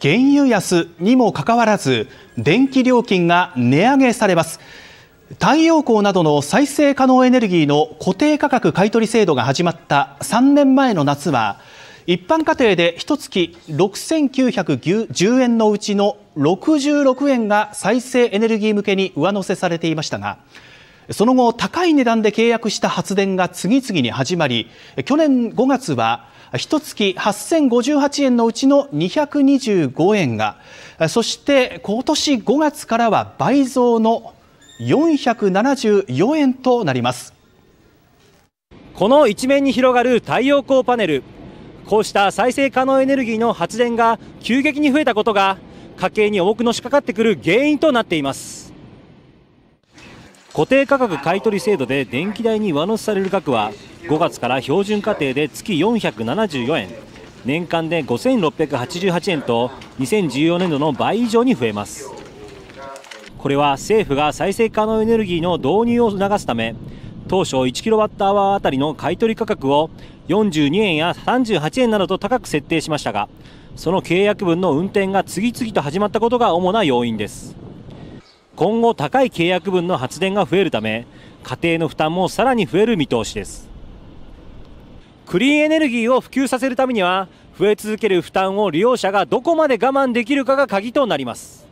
原油安にもかかわらず電気料金が値上げされます太陽光などの再生可能エネルギーの固定価格買取制度が始まった3年前の夏は一般家庭で1月6910円のうちの66円が再生エネルギー向けに上乗せされていましたがその後高い値段で契約した発電が次々に始まり去年5月は1月8058円のうちの225円がそして今年5月からは倍増の474円となりますこの一面に広がる太陽光パネルこうした再生可能エネルギーの発電が急激に増えたことが家計に重くのしかかってくる原因となっています固定価格買取制度で電気代に上乗せされる額は5月から標準家庭で月474円年間で5688円と2014年度の倍以上に増えますこれは政府が再生可能エネルギーの導入を促すため当初 1kWh あたりの買取価格を42円や38円などと高く設定しましたがその契約分の運転が次々と始まったことが主な要因です今後高い契約分の発電が増えるため家庭の負担もさらに増える見通しですクリーンエネルギーを普及させるためには増え続ける負担を利用者がどこまで我慢できるかが鍵となります